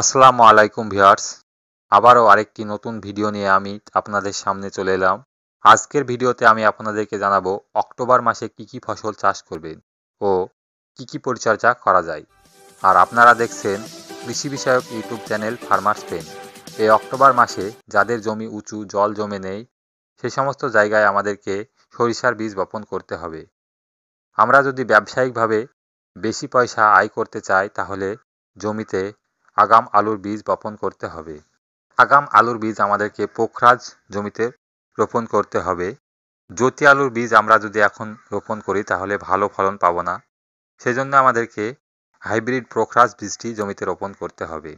আসসালামু আলাইকুম ভিউয়ার্স আবারও আরেকটি নতুন ভিডিও নিয়ে আমি আপনাদের সামনে চলে এলাম আজকের ভিডিওতে আমি আপনাদেরকে জানাবো অক্টোবর মাসে কি কি ফসল চাষ করবেন ও কি কি পরিচর্যা করা যায় আর আপনারা দেখছেন কৃষি বিষয়ক ইউটিউব চ্যানেল ফার্মার্স পেন এই অক্টোবর মাসে যাদের জমি উঁচু জল জমে নেই সে সমস্ত জায়গায় আমাদেরকে সরিষার বীজ বপন করতে হবে আমরা যদি ব্যবসায়িকভাবে বেশি পয়সা আয় করতে চাই তাহলে জমিতে আগাম আলুর বীজ বপন করতে হবে আগাম আলুর বীজ আমাদেরকে পোখরাজ জমিতে রোপণ করতে হবে জ্যোতি আলুর বীজ আমরা যদি এখন রোপণ করি তাহলে ভালো ফলন পাবো না সেজন্য আমাদেরকে হাইব্রিড পোখরাজ বীজটি জমিতে রোপণ করতে হবে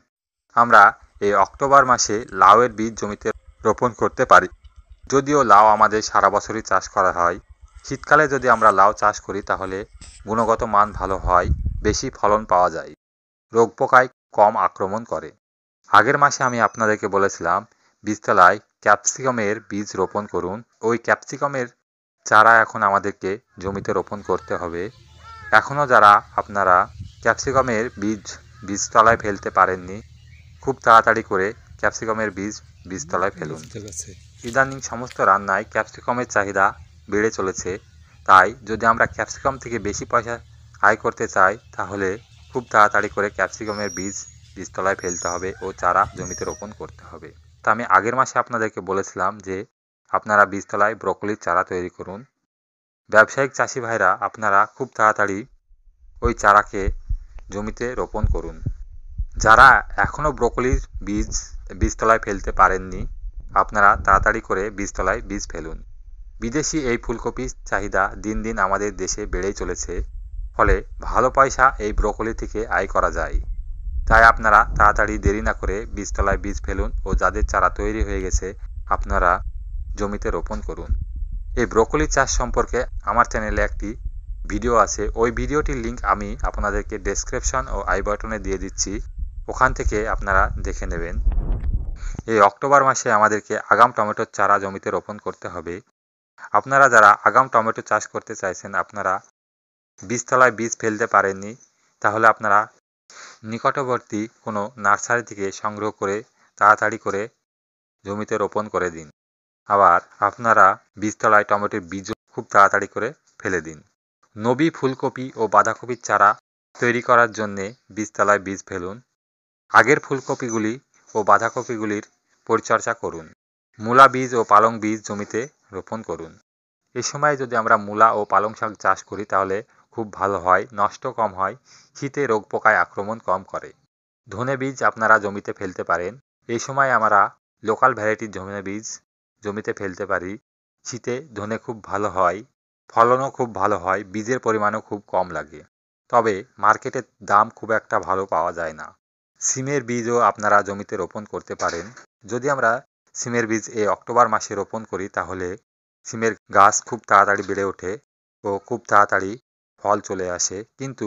আমরা এই অক্টোবর মাসে লাউয়ের বীজ জমিতে রোপণ করতে পারি যদিও লাউ আমাদের সারা বছরই চাষ করা হয় শীতকালে যদি আমরা লাউ চাষ করি তাহলে গুণগত মান ভালো হয় বেশি ফলন পাওয়া যায় রোগ পোকায় কম আক্রমণ করে আগের মাসে আমি আপনাদেরকে বলেছিলাম বীজতলায় ক্যাপসিকামের বীজ রোপণ করুন ওই ক্যাপসিকামের চারা এখন আমাদেরকে জমিতে রোপণ করতে হবে এখনও যারা আপনারা ক্যাপসিকামের বীজ বীজতলায় ফেলতে পারেননি খুব তাড়াতাড়ি করে ক্যাপসিকামের বীজ বীজতলায় ফেলুন ইদানিং সমস্ত রান্নায় ক্যাপসিকামের চাহিদা বেড়ে চলেছে তাই যদি আমরা ক্যাপসিকাম থেকে বেশি পয়সা আয় করতে চাই তাহলে খুব তাড়াতাড়ি করে ক্যাপসিকামের বীজ বীজতলায় ফেলতে হবে ও চারা জমিতে রোপণ করতে হবে তা আমি আগের মাসে আপনাদেরকে বলেছিলাম যে আপনারা বীজতলায় ব্রকলির চারা তৈরি করুন ব্যবসায়িক চাষি ভাইরা আপনারা খুব তাড়াতাড়ি ওই চারাকে জমিতে রোপণ করুন যারা এখনও ব্রকলির বীজ বীজতলায় ফেলতে পারেননি আপনারা তাড়াতাড়ি করে বীজতলায় বীজ ফেলুন বিদেশি এই ফুলকপির চাহিদা দিন দিন আমাদের দেশে বেড়েই চলেছে ফলে ভালো পয়সা এই ব্রকলি থেকে আয় করা যায় তাই আপনারা তাড়াতাড়ি দেরি না করে বীজতলায় বীজ ফেলুন ও যাদের চারা তৈরি হয়ে গেছে আপনারা জমিতে রোপণ করুন এই ব্রোকলি চাষ সম্পর্কে আমার চ্যানেলে একটি ভিডিও আছে ওই ভিডিওটির লিঙ্ক আমি আপনাদেরকে ডেসক্রিপশন ও আই বাটনে দিয়ে দিচ্ছি ওখান থেকে আপনারা দেখে নেবেন এই অক্টোবর মাসে আমাদেরকে আগাম টমেটোর চারা জমিতে রোপণ করতে হবে আপনারা যারা আগাম টমেটো চাষ করতে চাইছেন আপনারা বীজতলায় বীজ ফেলতে পারেননি তাহলে আপনারা নিকটবর্তী কোনো নার্সারি থেকে সংগ্রহ করে তাড়াতাড়ি করে জমিতে রোপণ করে দিন আবার আপনারা বীজতলায় টমেটোর বীজ খুব তাড়াতাড়ি করে ফেলে দিন নবী ফুলকপি ও বাঁধাকপির চারা তৈরি করার জন্যে বীজতলায় বীজ ফেলুন আগের ফুলকপিগুলি ও বাঁধাকপিগুলির পরিচর্যা করুন মূলা বীজ ও পালং বীজ জমিতে রোপণ করুন এ সময় যদি আমরা মূলা ও পালং শাক চাষ করি তাহলে খুব ভালো হয় নষ্ট কম হয় শীতে রোগ পোকায় আক্রমণ কম করে ধনে বীজ আপনারা জমিতে ফেলতে পারেন এই সময় আমরা লোকাল ভ্যারাইটির ধনে বীজ জমিতে ফেলতে পারি শীতে ধনে খুব ভালো হয় ফলনও খুব ভালো হয় বীজের পরিমাণও খুব কম লাগে তবে মার্কেটে দাম খুব একটা ভালো পাওয়া যায় না সিমের বীজও আপনারা জমিতে রোপণ করতে পারেন যদি আমরা সিমের বীজ এই অক্টোবর মাসে রোপণ করি তাহলে সিমের গাছ খুব তাড়াতাড়ি বেড়ে ওঠে ও খুব তাড়াতাড়ি ফল চলে আসে কিন্তু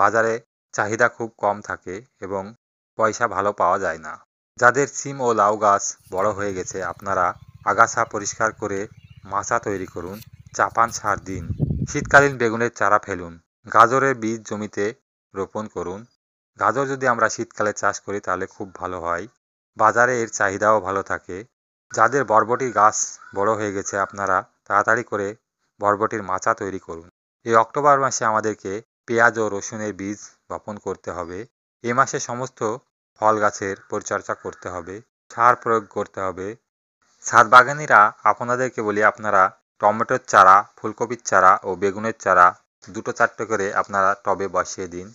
বাজারে চাহিদা খুব কম থাকে এবং পয়সা ভালো পাওয়া যায় না যাদের সিম ও লাউ গাছ বড় হয়ে গেছে আপনারা আগাছা পরিষ্কার করে মাচা তৈরি করুন চাপান সার দিন শীতকালীন বেগুনের চারা ফেলুন গাজরের বীজ জমিতে রোপণ করুন গাজর যদি আমরা শীতকালে চাষ করি তাহলে খুব ভালো হয় বাজারে এর চাহিদাও ভালো থাকে যাদের বরবটি গাছ বড় হয়ে গেছে আপনারা তাড়াতাড়ি করে বরবটির মাচা তৈরি করুন এই অক্টোবর মাসে আমাদেরকে পেঁয়াজ ও রসুনের বীজ বপন করতে হবে এ মাসে সমস্ত ফল গাছের পরিচর্যা করতে হবে সার প্রয়োগ করতে হবে ছাদ বাগানিরা আপনাদেরকে বলি আপনারা টমেটোর চারা ফুলকপির চারা ও বেগুনের চারা দুটো চারটে করে আপনারা টবে বসিয়ে দিন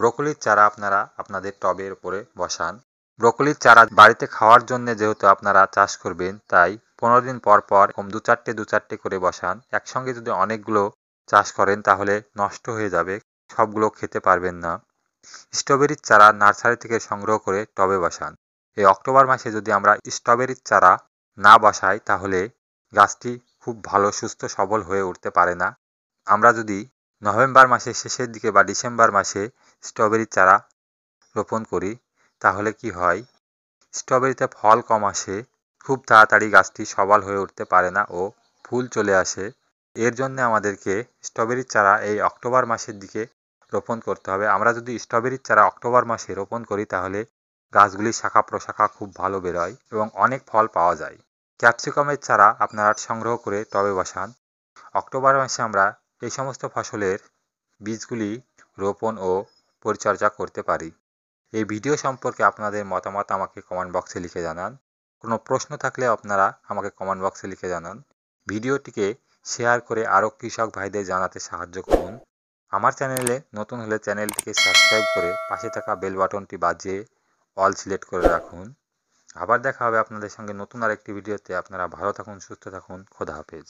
ব্রকলির চারা আপনারা আপনাদের টবের উপরে বসান ব্রকলির চারা বাড়িতে খাওয়ার জন্য যেহেতু আপনারা চাষ করবেন তাই পনেরো দিন পর পর দু চারটে দু চারটে করে বসান একসঙ্গে যদি অনেকগুলো চাষ করেন তাহলে নষ্ট হয়ে যাবে সবগুলো খেতে পারবেন না স্ট্রবেরির চারা নার্সারি থেকে সংগ্রহ করে টবে বসান এই অক্টোবর মাসে যদি আমরা স্ট্রবেরির চারা না বসাই তাহলে গাছটি খুব ভালো সুস্থ সবল হয়ে উঠতে পারে না আমরা যদি নভেম্বর মাসের শেষের দিকে বা ডিসেম্বর মাসে স্ট্রবেরির চারা রোপণ করি তাহলে কি হয় স্ট্রবেরিতে ফল কম আসে খুব তাড়াতাড়ি গাছটি সবল হয়ে উঠতে পারে না ও ফুল চলে আসে এর জন্যে আমাদেরকে স্ট্রবেরির চারা এই অক্টোবর মাসের দিকে রোপণ করতে হবে আমরা যদি স্ট্রবেরির চারা অক্টোবর মাসে রোপণ করি তাহলে গাছগুলি শাখা প্রশাখা খুব ভালো বেরোয় এবং অনেক ফল পাওয়া যায় ক্যাপসিকামের চারা আপনারা সংগ্রহ করে টবে বসান অক্টোবর মাসে আমরা এই সমস্ত ফসলের বীজগুলি রোপণ ও পরিচর্যা করতে পারি এই ভিডিও সম্পর্কে আপনাদের মতামত আমাকে কমেন্ট বক্সে লিখে জানান কোনো প্রশ্ন থাকলে আপনারা আমাকে কমেন্ট বক্সে লিখে জানান ভিডিওটিকে শেয়ার করে আরও কৃষক ভাইদের জানাতে সাহায্য করুন আমার চ্যানেলে নতুন হলে চ্যানেলটিকে সাবস্ক্রাইব করে পাশে থাকা বেল বাটনটি বাজিয়ে অল সিলেক্ট করে রাখুন আবার দেখা হবে আপনাদের সঙ্গে নতুন আরেকটি ভিডিওতে আপনারা ভালো থাকুন সুস্থ থাকুন খোদা হাফেজ